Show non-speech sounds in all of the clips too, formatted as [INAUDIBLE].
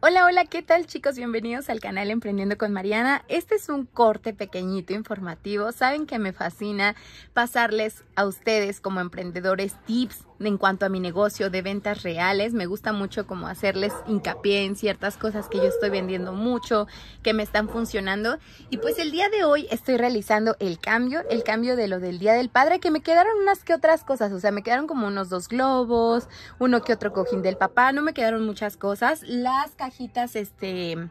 Hola, hola, ¿qué tal chicos? Bienvenidos al canal Emprendiendo con Mariana. Este es un corte pequeñito informativo. Saben que me fascina pasarles a ustedes como emprendedores tips en cuanto a mi negocio de ventas reales. Me gusta mucho como hacerles hincapié en ciertas cosas que yo estoy vendiendo mucho, que me están funcionando. Y pues el día de hoy estoy realizando el cambio, el cambio de lo del Día del Padre, que me quedaron unas que otras cosas. O sea, me quedaron como unos dos globos, uno que otro cojín del papá, no me quedaron muchas cosas. Las cajitas, este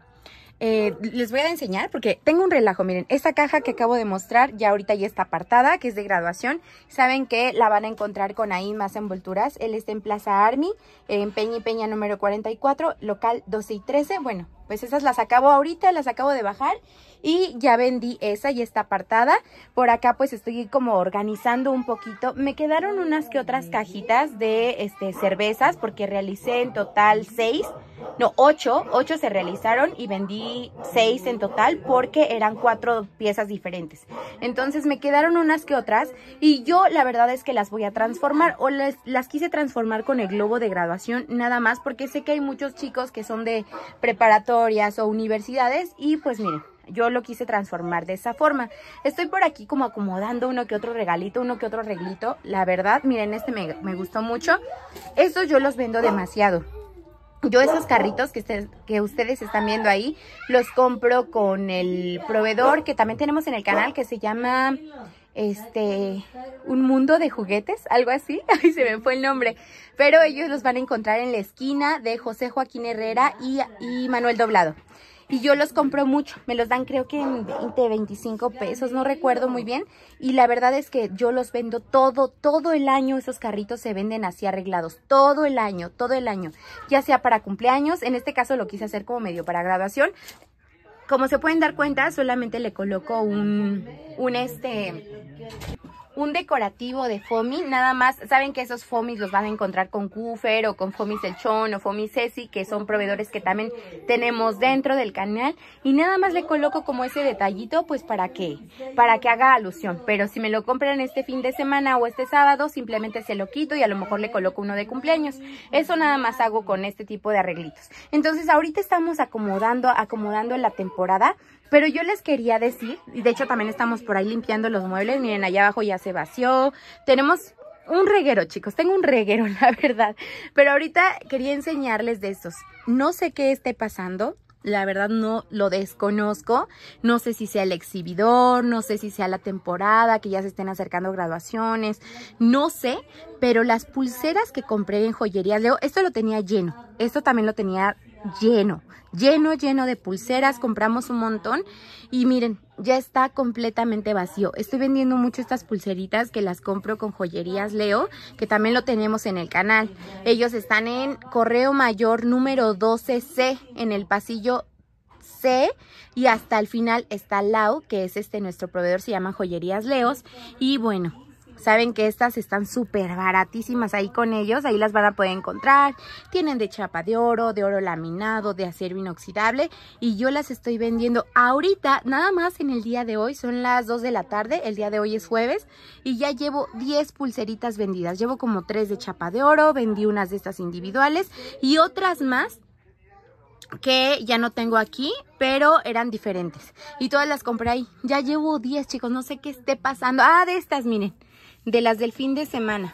eh, les voy a enseñar porque tengo un relajo. Miren, esta caja que acabo de mostrar ya ahorita ya está apartada, que es de graduación. Saben que la van a encontrar con ahí más envolturas. Él está en Plaza Army, en Peña y Peña número 44, local 12 y 13. Bueno, pues esas las acabo ahorita, las acabo de bajar y ya vendí esa y esta apartada. Por acá pues estoy como organizando un poquito. Me quedaron unas que otras cajitas de este, cervezas porque realicé en total seis, no, ocho, ocho se realizaron y vendí seis en total porque eran cuatro piezas diferentes. Entonces me quedaron unas que otras y yo la verdad es que las voy a transformar o las quise transformar con el globo de graduación nada más porque sé que hay muchos chicos que son de preparatoria o universidades y pues miren, yo lo quise transformar de esa forma. Estoy por aquí como acomodando uno que otro regalito, uno que otro reglito. La verdad, miren, este me, me gustó mucho. Estos yo los vendo demasiado. Yo esos carritos que, que ustedes están viendo ahí, los compro con el proveedor que también tenemos en el canal que se llama este, un mundo de juguetes, algo así, ahí [LAUGHS] se me fue el nombre, pero ellos los van a encontrar en la esquina de José Joaquín Herrera y Manuel Doblado y yo los compro mucho, me los dan creo que en 20, 25 pesos, no recuerdo muy bien, y la verdad es que yo los vendo todo, todo el año, esos carritos se venden así arreglados, todo el año, todo el año, ya sea para cumpleaños, en este caso lo quise hacer como medio para graduación, como se pueden dar cuenta, solamente le coloco un, un este, un decorativo de Fomi, nada más, saben que esos fomis los van a encontrar con Kufer o con fomis El o Fomi Ceci, que son proveedores que también tenemos dentro del canal y nada más le coloco como ese detallito pues para que, para que haga alusión, pero si me lo compran este fin de semana o este sábado, simplemente se lo quito y a lo mejor le coloco uno de cumpleaños, eso nada más hago con este tipo de arreglitos, entonces ahorita estamos acomodando, acomodando la temporada, pero yo les quería decir, y de hecho también estamos por ahí limpiando los muebles, miren allá abajo ya se vació. Tenemos un reguero, chicos. Tengo un reguero, [LAUGHS] la verdad. Pero ahorita quería enseñarles de estos. No sé qué esté pasando. La verdad no lo desconozco. No sé si sea el exhibidor, no sé si sea la temporada, que ya se estén acercando graduaciones, no sé. Pero las pulseras que compré en Joyerías Leo, esto lo tenía lleno. Esto también lo tenía lleno, lleno, lleno de pulseras, compramos un montón y miren, ya está completamente vacío. Estoy vendiendo mucho estas pulseritas que las compro con joyerías Leo, que también lo tenemos en el canal. Ellos están en Correo Mayor número 12C, en el pasillo C y hasta el final está Lau, que es este nuestro proveedor, se llama Joyerías Leos. Y bueno, Saben que estas están súper baratísimas ahí con ellos, ahí las van a poder encontrar. Tienen de chapa de oro, de oro laminado, de acero inoxidable y yo las estoy vendiendo ahorita, nada más en el día de hoy, son las 2 de la tarde, el día de hoy es jueves y ya llevo 10 pulseritas vendidas. Llevo como 3 de chapa de oro, vendí unas de estas individuales y otras más que ya no tengo aquí, pero eran diferentes. Y todas las compré ahí. Ya llevo 10, chicos, no sé qué esté pasando. Ah, de estas, miren de las del fin de semana.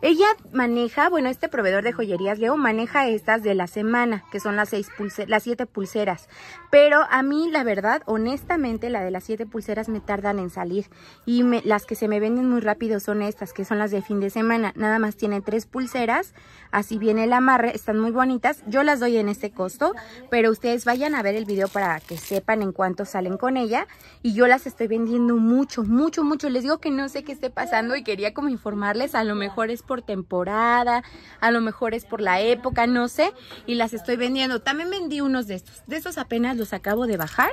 Ella maneja, bueno, este proveedor de joyerías, Leo, maneja estas de la semana, que son las, seis las siete pulseras. Pero a mí, la verdad, honestamente, la de las siete pulseras me tardan en salir. Y las que se me venden muy rápido son estas, que son las de fin de semana. Nada más tiene tres pulseras, así viene el amarre, están muy bonitas. Yo las doy en este costo, pero ustedes vayan a ver el video para que sepan en cuánto salen con ella. Y yo las estoy vendiendo mucho, mucho, mucho. Les digo que no sé qué esté pasando y quería como informarles, a lo mejor es por temporada, a lo mejor es por la época, no sé, y las estoy vendiendo. También vendí unos de estos, de estos apenas los acabo de bajar.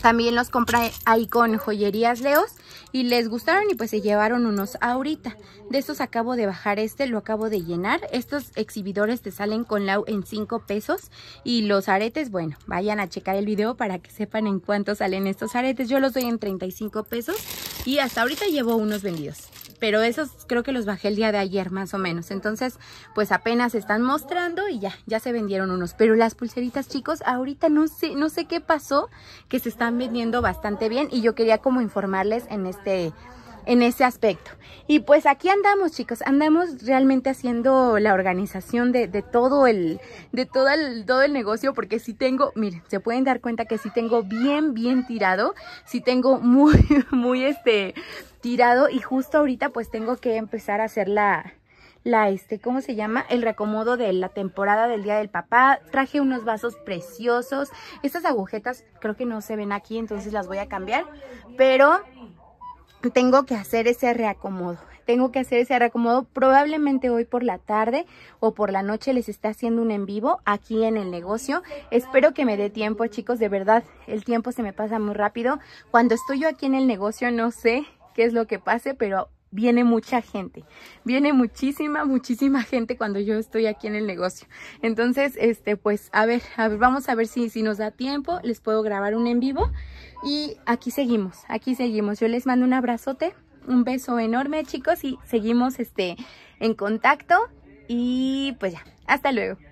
También los compré ahí con Joyerías Leos y les gustaron y pues se llevaron unos ahorita. De estos acabo de bajar este, lo acabo de llenar. Estos exhibidores te salen con Lau en 5 pesos y los aretes, bueno, vayan a checar el video para que sepan en cuánto salen estos aretes. Yo los doy en 35 pesos y hasta ahorita llevo unos vendidos pero esos creo que los bajé el día de ayer más o menos. Entonces, pues apenas están mostrando y ya, ya se vendieron unos. Pero las pulseritas, chicos, ahorita no sé, no sé qué pasó, que se están vendiendo bastante bien y yo quería como informarles en este en ese aspecto. Y pues aquí andamos, chicos, andamos realmente haciendo la organización de, todo el de todo el, todo el negocio porque sí tengo, miren, se pueden dar cuenta que sí tengo bien bien tirado, sí tengo muy [LAUGHS] muy este tirado y justo ahorita pues tengo que empezar a hacer la la este, ¿cómo se llama? El recomodo de la temporada del Día del Papá. Traje unos vasos preciosos. Estas agujetas creo que no se ven aquí, entonces las voy a cambiar, pero tengo que hacer ese reacomodo. Tengo que hacer ese reacomodo probablemente hoy por la tarde o por la noche les está haciendo un en vivo aquí en el negocio. Espero que me dé tiempo, chicos, de verdad, el tiempo se me pasa muy rápido. Cuando estoy yo aquí en el negocio no sé qué es lo que pase, pero viene mucha gente, viene muchísima, muchísima gente cuando yo estoy aquí en el negocio. Entonces, este, pues, a ver, a ver, vamos a ver si, si nos da tiempo, les puedo grabar un en vivo y aquí seguimos, aquí seguimos. Yo les mando un abrazote, un beso enorme, chicos, y seguimos, este, en contacto y pues ya, hasta luego.